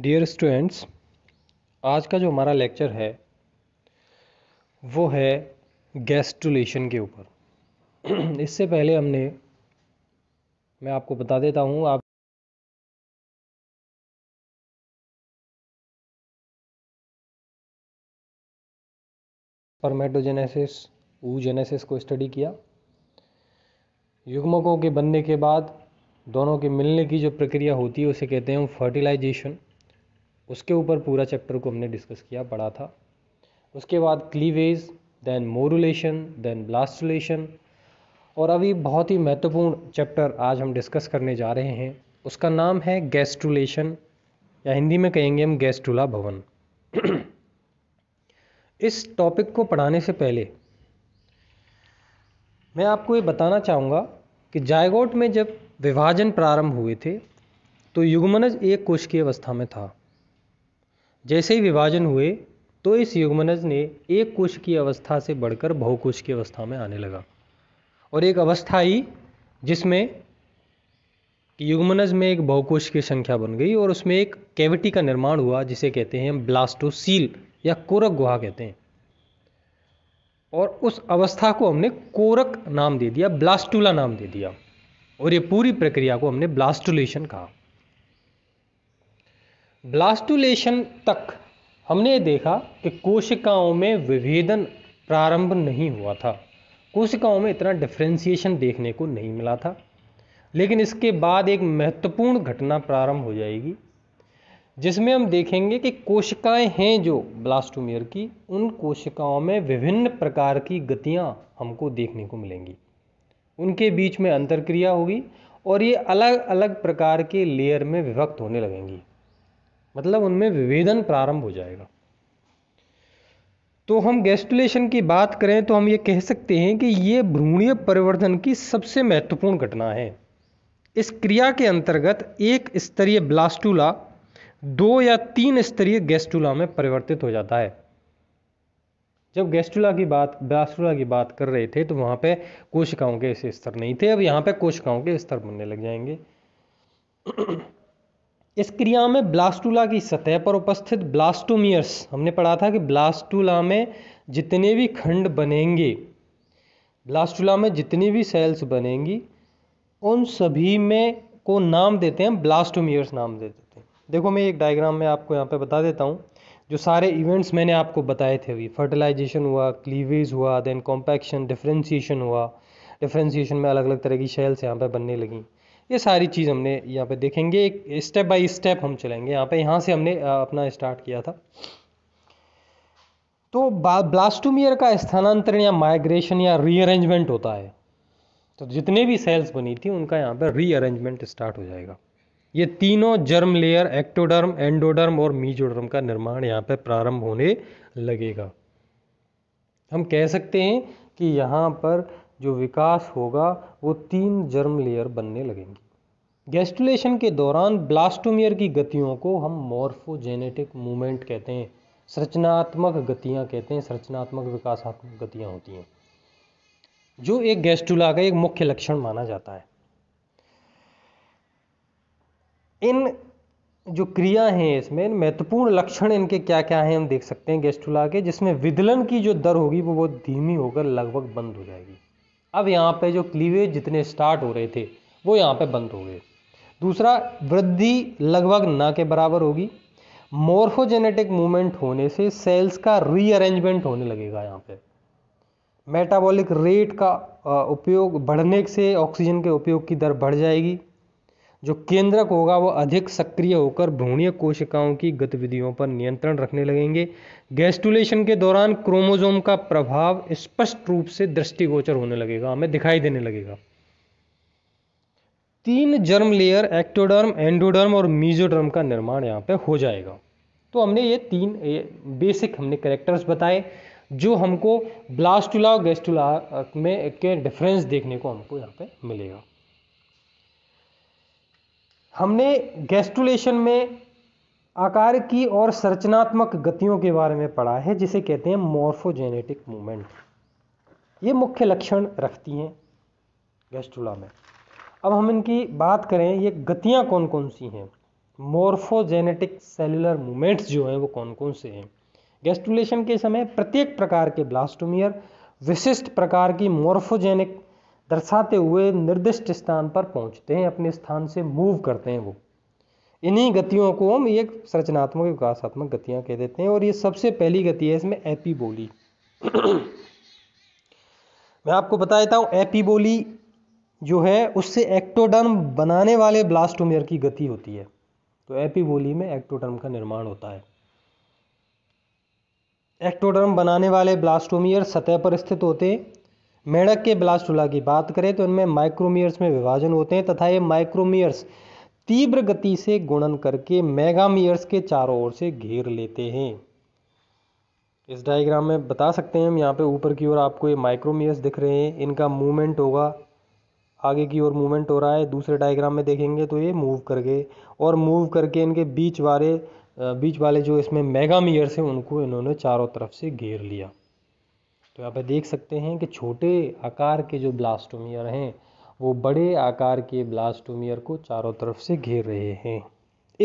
dear students आज का जो हमारा लेक्चर है वो है गैस्ट्रुलेशन के ऊपर इससे पहले हमने मैं आपको बता देता हूँ आप परमेटोजेनेसिस ऊजेनेसिस को स्टडी किया युग्मकों के बनने के बाद दोनों के मिलने की जो प्रक्रिया होती है उसे कहते हैं हम फर्टिलाइजेशन उसके ऊपर पूरा चैप्टर को हमने डिस्कस किया पढ़ा था उसके बाद cleavage then morulation then blastulation और अभी बहुत ही महत्वपूर्ण चैप्टर आज हम डिस्कस करने जा रहे हैं उसका नाम है गैस्ट्रुलेशन या हिंदी में कहेंगे हम गैस्ट्रुला भवन इस टॉपिक को पढ़ाने से पहले मैं आपको ये बताना चाहूँगा कि जायगोट में जब विभाजन प्रारंभ हुए थे तो युगमनज एक कोश की अवस्था में था जैसे ही विभाजन हुए तो इस युग्मनज ने एक कोश की अवस्था से बढ़कर बहुकोश की अवस्था में आने लगा और एक अवस्था आई जिसमें युग्मनज में एक बहुकोश की संख्या बन गई और उसमें एक कैविटी का निर्माण हुआ जिसे कहते हैं ब्लास्टोसील या कोरक गुहा कहते हैं और उस अवस्था को हमने कोरक नाम दे दिया ब्लास्टूला नाम दे दिया और ये पूरी प्रक्रिया को हमने ब्लास्टुलेशन कहा ब्लास्टुलेशन तक हमने देखा कि कोशिकाओं में विभेदन प्रारंभ नहीं हुआ था कोशिकाओं में इतना डिफ्रेंसिएशन देखने को नहीं मिला था लेकिन इसके बाद एक महत्वपूर्ण घटना प्रारंभ हो जाएगी जिसमें हम देखेंगे कि कोशिकाएं हैं जो ब्लास्टोमियर की उन कोशिकाओं में विभिन्न प्रकार की गतियां हमको देखने को मिलेंगी उनके बीच में अंतर क्रिया होगी और ये अलग अलग प्रकार के लेयर में विभक्त होने लगेंगी मतलब उनमें विभेदन प्रारंभ हो जाएगा तो हम गैस्टुलेशन की बात करें तो हम ये कह सकते हैं कि ये भ्रूणीय परिवर्तन की सबसे महत्वपूर्ण घटना है इस क्रिया के अंतर्गत एक स्तरीय ब्लास्टूला दो या तीन स्तरीय गैस्टूला में परिवर्तित हो जाता है जब गैस्टूला की बात ब्लास्टूला की बात कर रहे थे तो वहाँ पे कोशिकाओं के ऐसे स्तर नहीं थे अब यहाँ पे कोशिकाओं के स्तर बनने लग जाएंगे इस क्रिया में ब्लास्टूला की सतह पर उपस्थित ब्लास्टोमियर्स हमने पढ़ा था कि ब्लास्टूला में जितने भी खंड बनेंगे ब्लास्टूला में जितनी भी सेल्स बनेंगी उन सभी में को नाम देते हैं ब्लास्टोमियर्स नाम दे देते हैं देखो मैं एक डायग्राम में आपको यहाँ पे बता देता हूँ जो सारे इवेंट्स मैंने आपको बताए थे अभी फर्टिलाइजेशन हुआ क्लीवेज हुआ देन कॉम्पैक्शन डिफ्रेंसीशन हुआ डिफ्रेंसीशन में अलग अलग तरह की शेल्स यहाँ पर बनने लगीं ये सारी चीज़ हमने यहाँ पे देखेंगे एक स्टेप बाय स्टेप हम चलेंगे यहाँ पे यहाँ से हमने अपना स्टार्ट किया था तो ब्लास्टोमियर का स्थानांतरण या माइग्रेशन या रीअरेंजमेंट होता है तो जितने भी सेल्स बनी थी उनका यहाँ पर रीअरेंजमेंट स्टार्ट हो जाएगा ये तीनों जर्म लेयर एक्टोडर्म एंडोडर्म और मीजोडर्म का निर्माण यहाँ पर प्रारंभ होने लगेगा हम कह सकते हैं कि यहाँ पर जो विकास होगा वो तीन जर्म लेयर बनने लगेंगी गेस्टुलेशन के दौरान ब्लास्टोमियर की गतियों को हम मॉर्फोजेनेटिक मूवमेंट कहते हैं संरचनात्मक गतियां कहते हैं संरचनात्मक विकासात्मक गतियां होती हैं जो एक गेस्टुला का एक मुख्य लक्षण माना जाता है इन जो क्रिया हैं इसमें महत्वपूर्ण लक्षण इनके क्या क्या हैं हम देख सकते हैं गेस्टुला के जिसमें विदलन की जो दर होगी वो बहुत धीमी होकर लगभग बंद हो जाएगी अब यहाँ पे जो क्लीवेज जितने स्टार्ट हो रहे थे वो यहाँ पे बंद हो गए दूसरा वृद्धि लगभग ना के बराबर होगी मोर्फोजेनेटिक मूवमेंट होने से सेल्स का रीअरेंजमेंट होने लगेगा यहाँ पे मेटाबॉलिक रेट का उपयोग बढ़ने से ऑक्सीजन के उपयोग की दर बढ़ जाएगी जो केंद्रक होगा वह अधिक सक्रिय होकर भ्रूणीय कोशिकाओं की गतिविधियों पर नियंत्रण रखने लगेंगे गैस्टुलेशन के दौरान क्रोमोजोम का प्रभाव स्पष्ट रूप से दृष्टिगोचर होने लगेगा हमें दिखाई देने लगेगा तीन जर्म लेयर एक्टोडर्म एंडोडर्म और मीजोडर्म का निर्माण यहाँ पे हो जाएगा तो हमने ये तीन ये बेसिक हमने करेक्टर्स बताए जो हमको ब्लास्टुला और गैस्टुला में के डिफरेंस देखने को हमको यहाँ पे मिलेगा हमने गैस्टुलेशन में आकार की और संरचनात्मक गतियों के बारे में पढ़ा है जिसे कहते हैं मॉर्फोजेनेटिक मूवमेंट ये मुख्य लक्षण रखती हैं गैस्ट्रुला में अब हम इनकी बात करें ये गतियाँ कौन कौन सी हैं मॉर्फोजेनेटिक सेलुलर मूवमेंट्स जो हैं वो कौन कौन से हैं गेस्टुलेशन के समय प्रत्येक प्रकार के ब्लास्टोमियर विशिष्ट प्रकार की मॉर्फोजेनिक दर्शाते हुए निर्दिष्ट स्थान पर पहुंचते हैं अपने स्थान से मूव करते हैं वो इन्हीं गतियों को हम एक संरचनात्मक विकासात्मक गतियां कह देते हैं और ये सबसे पहली गति है इसमें एपी बोली मैं आपको बता देता हूँ एपी बोली जो है उससे एक्टोडर्म बनाने वाले ब्लास्टोमेयर की गति होती है तो एपी बोली में एक्टोडर्म का निर्माण होता है एक्टोडर्म बनाने वाले ब्लास्टोमियर सतह पर स्थित होते हैं मेढक के ब्लास्टुला की बात करें तो इनमें माइक्रोमियर्स में विभाजन होते हैं तथा ये माइक्रोमियर्स तीव्र गति से गुणन करके मेगामियर्स के चारों ओर से घेर लेते हैं इस डायग्राम में बता सकते हैं हम यहाँ पे ऊपर की ओर आपको ये माइक्रोमियर्स दिख रहे हैं इनका मूवमेंट होगा आगे की ओर मूवमेंट हो रहा है दूसरे डायग्राम में देखेंगे तो ये मूव करके और मूव करके इनके बीच वाले बीच वाले जो इसमें मेगामियर्स हैं उनको इन्होंने चारों तरफ से घेर लिया तो यहाँ पर देख सकते हैं कि छोटे आकार के जो ब्लास्टोमियर हैं वो बड़े आकार के ब्लास्टोमियर को चारों तरफ से घेर रहे हैं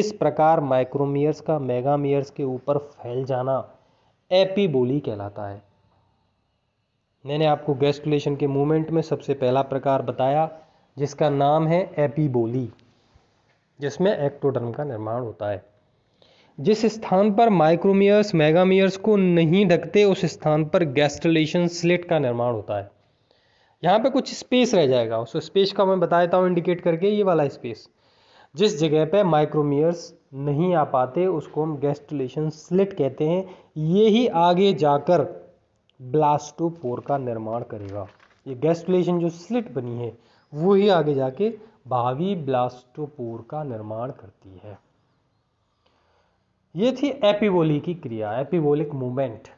इस प्रकार माइक्रोमियर्स का मेगामियर्स के ऊपर फैल जाना एपीबोली कहलाता है मैंने आपको गैस्कुलेशन के मूवमेंट में सबसे पहला प्रकार बताया जिसका नाम है एपीबोली जिसमें एक्टोडर्म का निर्माण होता है जिस स्थान पर माइक्रोमियर्स मेगामियर्स को नहीं ढकते उस स्थान पर गैस्ट्रलेशन स्लेट का निर्माण होता है यहाँ पे कुछ स्पेस रह जाएगा उस स्पेस का मैं बताता हूँ इंडिकेट करके ये वाला स्पेस जिस जगह पे माइक्रोमियर्स नहीं आ पाते उसको हम गैस्ट्रलेशन स्लिट कहते हैं ये ही आगे जाकर ब्लास्टोपोर का निर्माण करेगा ये गैस्ट्रलेशन जो स्लिट बनी है वो ही आगे जाके भावी ब्लास्टोपोर का निर्माण करती है ये थी एपिबोली की क्रिया एपिबोलिक मूवमेंट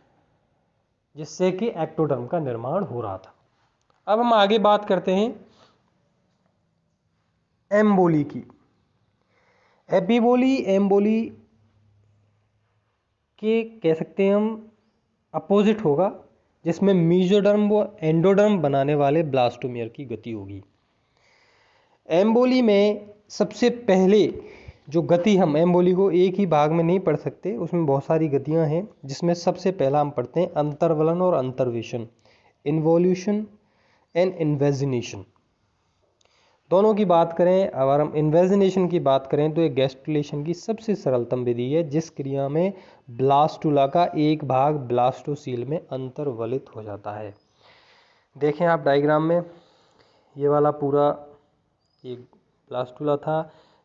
जिससे कि एक्टोडर्म का निर्माण हो रहा था अब हम आगे बात करते हैं एम्बोली की एपिबोली एम्बोली के कह सकते हैं हम अपोजिट होगा जिसमें मीजोडर्म व एंडोडर्म बनाने वाले ब्लास्टोमियर की गति होगी एम्बोली में सबसे पहले जो गति हम एम बोली को एक ही भाग में नहीं पढ़ सकते उसमें बहुत सारी गतियाँ हैं जिसमें सबसे पहला हम पढ़ते हैं अंतर्वलन और अंतर्वेशन इन्वोल्यूशन एंड इन्वेजिनेशन दोनों की बात करें अगर हम इन्वेजिनेशन की बात करें तो ये गैस्ट्रुलेशन की सबसे सरलतम विधि है जिस क्रिया में ब्लास्टुला का एक भाग ब्लास्टोसील में अंतर्वलित हो जाता है देखें आप डायग्राम में ये वाला पूरा ये ब्लास्टुला था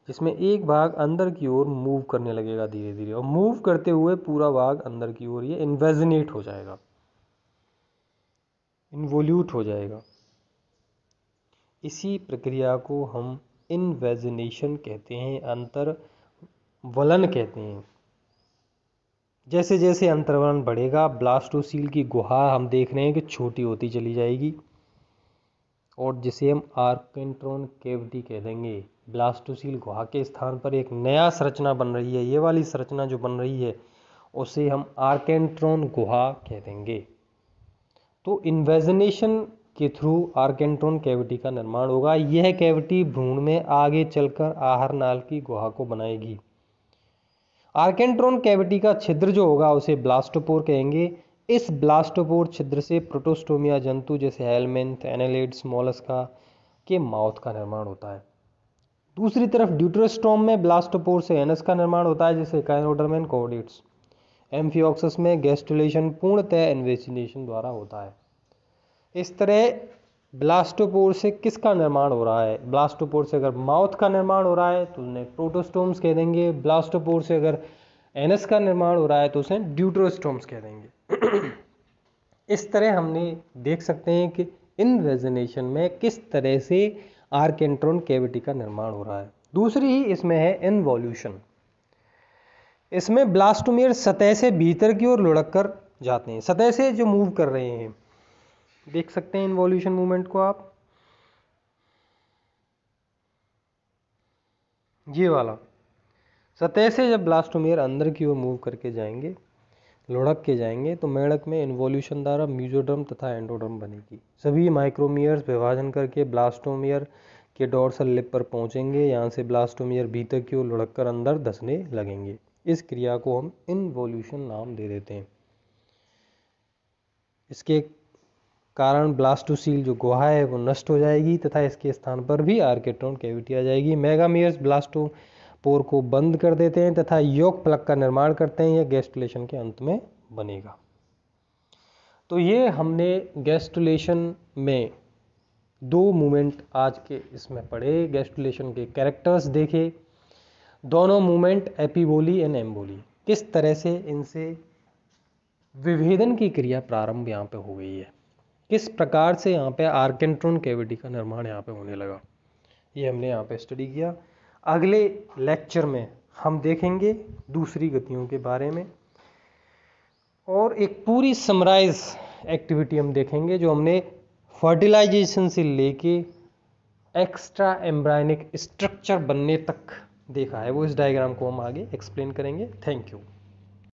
इसमें एक भाग अंदर की ओर मूव करने लगेगा धीरे धीरे और मूव करते हुए पूरा भाग अंदर की ओर ये इन्वेजनेट हो जाएगा इन्वोल्यूट हो जाएगा इसी प्रक्रिया को हम इन्वेजनेशन कहते हैं अंतर वलन कहते हैं जैसे जैसे अंतर्वलन बढ़ेगा ब्लास्टोसील की गुहा हम देख रहे हैं कि छोटी होती चली जाएगी और जिसे हम आर्केंट्रॉन केविटी कह देंगे ब्लास्टोसील गुहा के स्थान पर एक नया संरचना बन रही है ये वाली संरचना जो बन रही है उसे हम आर्केंट्रॉन गुहा कह देंगे तो इन्वेजनेशन के थ्रू आर्केंट्रॉन कैविटी का निर्माण होगा यह कैविटी भ्रूण में आगे चलकर आहार नाल की गुहा को बनाएगी आर्केंट्रॉन कैविटी का छिद्र जो होगा उसे ब्लास्टोपोर कहेंगे इस ब्लास्टोपोर छिद्र से प्रोटोस्टोमिया जंतु जैसे हेलमेंथ एनेलेड्स मोलस्का के माउथ का निर्माण होता है दूसरी तरफ ड्यूट्रोस्टोम में ब्लास्टोपोर से एनस का निर्माण होता है जिसे काइनोडर्मेन कोडिट्स एम्फियोक्सस में गैस्टुलेशन पूर्णतः इन्वेस्टिनेशन द्वारा होता है इस तरह ब्लास्टोपोर से किसका निर्माण हो रहा है ब्लास्टोपोर से अगर माउथ का निर्माण हो रहा है तो उन्हें प्रोटोस्टोम्स कह देंगे ब्लास्टोपोर से अगर एनस का निर्माण हो रहा है तो उसे ड्यूट्रोस्टोम्स कह देंगे इस तरह हमने देख सकते हैं कि इन्वेजनेशन में किस तरह से आर्केंट्रोन कैविटी का निर्माण हो रहा है दूसरी ही इसमें है इनवॉल्यूशन इसमें ब्लास्टोमियर सतह से भीतर की ओर लुढ़क कर जाते हैं सतह से जो मूव कर रहे हैं देख सकते हैं इनवॉल्यूशन मूवमेंट को आप ये वाला सतह से जब ब्लास्टोमेयर अंदर की ओर मूव करके जाएंगे लुढ़क के जाएंगे तो मेढक में इन्वोल्यूशन द्वारा म्यूजोडर्म तथा एंडोडर्म बनेगी सभी माइक्रोमियर्स विभाजन करके ब्लास्टोमियर के डोर्सल लिप पर पहुंचेंगे यहाँ से ब्लास्टोमियर भीतर की ओर लुढ़क कर अंदर धसने लगेंगे इस क्रिया को हम इन्वोल्यूशन नाम दे देते हैं इसके कारण ब्लास्टोसील जो गुहा है वो नष्ट हो जाएगी तथा इसके स्थान पर भी आर्केट्रोन कैविटी आ जाएगी मेगामियर्स ब्लास्टो पोर को बंद कर देते हैं तथा योग प्लग का निर्माण करते हैं यह गैस्टुलेशन के अंत में बनेगा तो ये हमने गैस्टुलेशन में दो मूवमेंट आज के इसमें पढ़े गैस्टुलेशन के कैरेक्टर्स देखे दोनों मूवमेंट एपीबोली एंड एम्बोली किस तरह से इनसे विभेदन की क्रिया प्रारंभ यहाँ पे हो गई है किस प्रकार से यहाँ पे आर्केंट्रोन कैविटी का निर्माण यहाँ पे होने लगा ये हमने यहाँ पे स्टडी किया अगले लेक्चर में हम देखेंगे दूसरी गतियों के बारे में और एक पूरी समराइज एक्टिविटी हम देखेंगे जो हमने फर्टिलाइजेशन से लेके एक्स्ट्रा एम्ब्रायनिक स्ट्रक्चर बनने तक देखा है वो इस डायग्राम को हम आगे एक्सप्लेन करेंगे थैंक यू